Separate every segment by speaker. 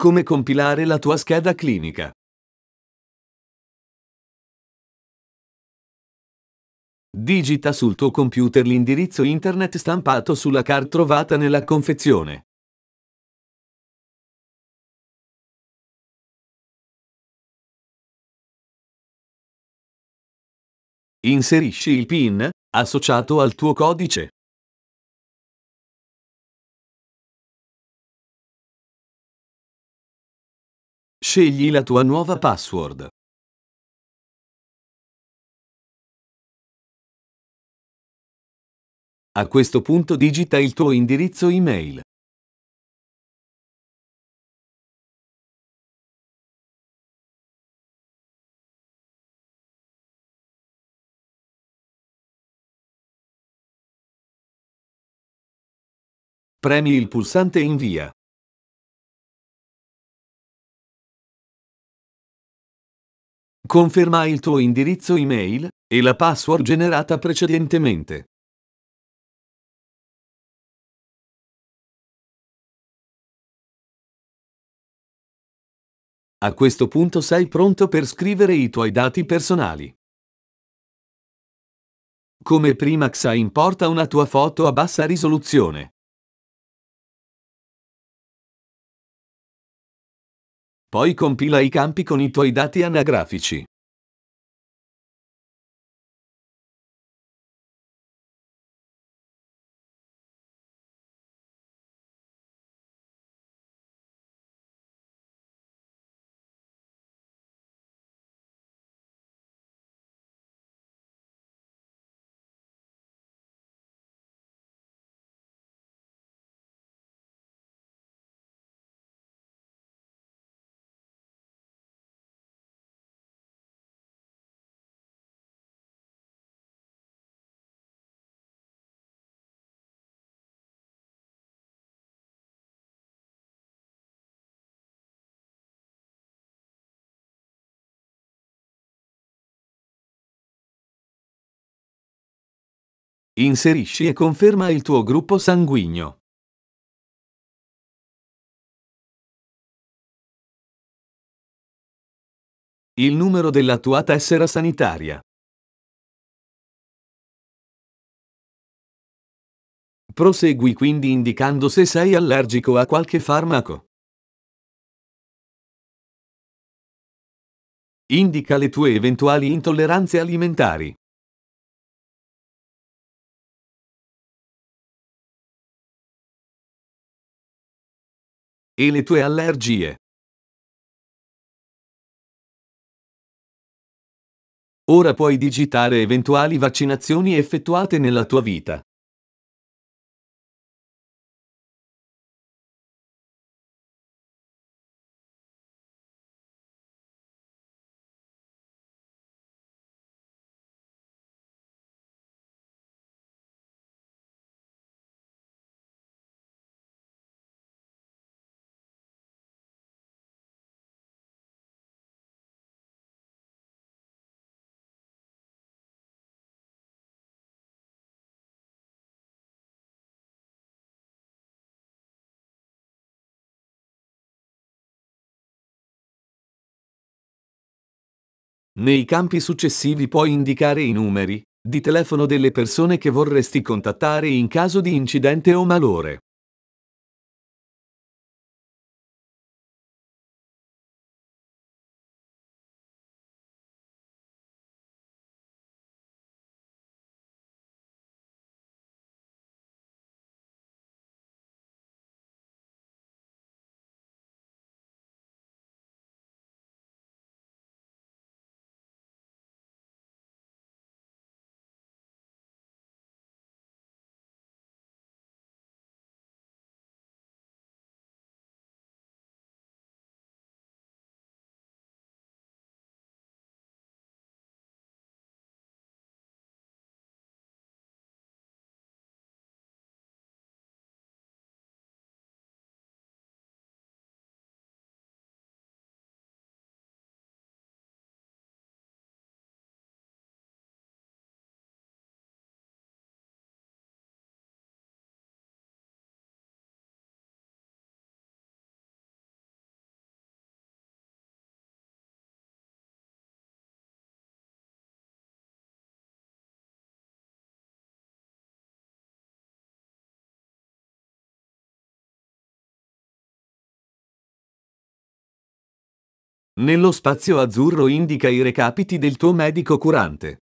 Speaker 1: Come compilare la tua scheda clinica. Digita sul tuo computer l'indirizzo internet stampato sulla card trovata nella confezione. Inserisci il PIN associato al tuo codice. Scegli la tua nuova password. A questo punto digita il tuo indirizzo email. Premi il pulsante invia. Conferma il tuo indirizzo email e la password generata precedentemente. A questo punto sei pronto per scrivere i tuoi dati personali. Come prima Xa importa una tua foto a bassa risoluzione. Poi compila i campi con i tuoi dati anagrafici. Inserisci e conferma il tuo gruppo sanguigno. Il numero della tua tessera sanitaria. Prosegui quindi indicando se sei allergico a qualche farmaco. Indica le tue eventuali intolleranze alimentari. E le tue allergie. Ora puoi digitare eventuali vaccinazioni effettuate nella tua vita. Nei
Speaker 2: campi successivi puoi indicare i numeri di telefono delle persone che vorresti contattare in caso di incidente o malore.
Speaker 1: Nello spazio azzurro indica i recapiti del tuo medico curante.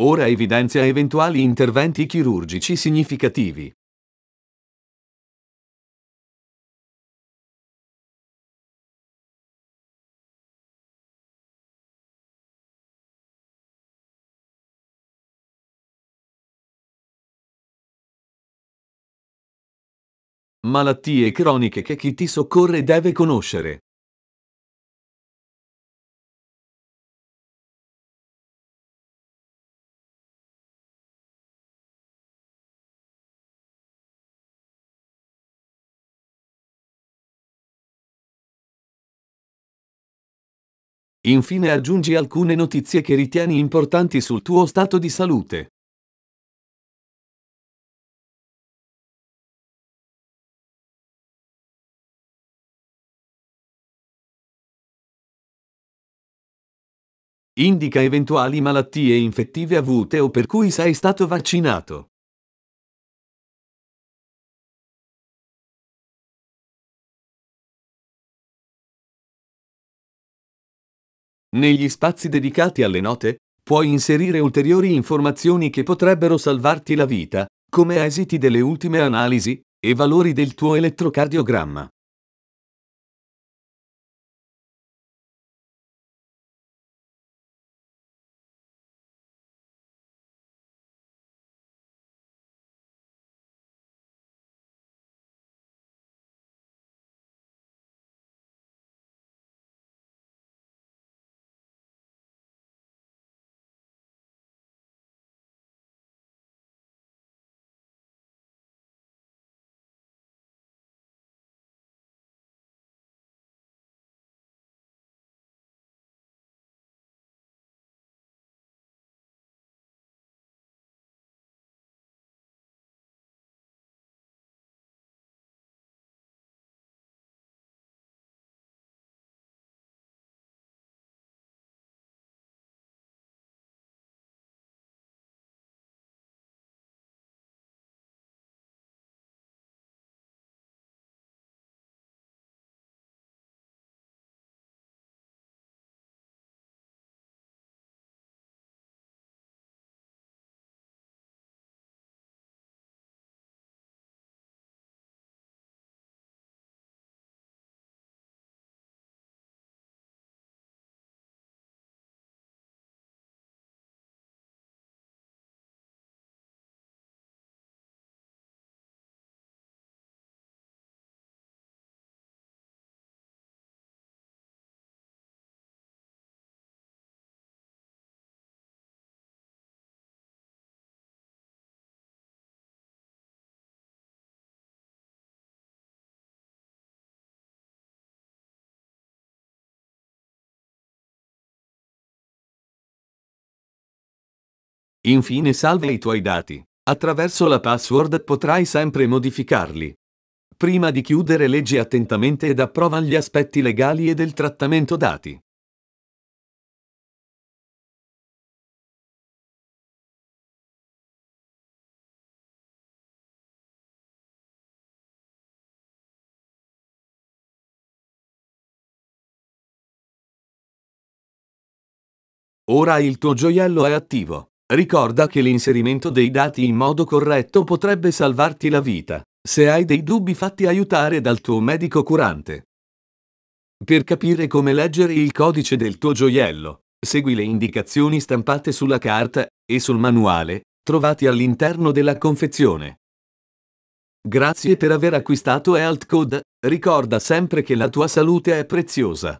Speaker 1: Ora evidenzia eventuali interventi chirurgici significativi. Malattie croniche che chi ti soccorre deve conoscere. Infine aggiungi alcune notizie che ritieni importanti sul tuo stato di salute. Indica eventuali malattie infettive avute o per cui sei stato vaccinato.
Speaker 2: Negli spazi dedicati alle note, puoi inserire ulteriori informazioni che potrebbero salvarti la vita, come esiti delle ultime analisi e valori del tuo elettrocardiogramma. Infine salva i tuoi dati. Attraverso la password potrai sempre modificarli. Prima di chiudere leggi attentamente ed approva gli aspetti legali e del trattamento dati. Ora il tuo gioiello è attivo. Ricorda che l'inserimento dei dati in modo corretto potrebbe salvarti la vita. Se hai dei dubbi fatti aiutare dal tuo medico curante. Per capire come leggere il codice del tuo gioiello, segui le indicazioni stampate sulla carta e sul manuale, trovati all'interno della confezione. Grazie per aver acquistato Health ricorda sempre che la tua salute è preziosa.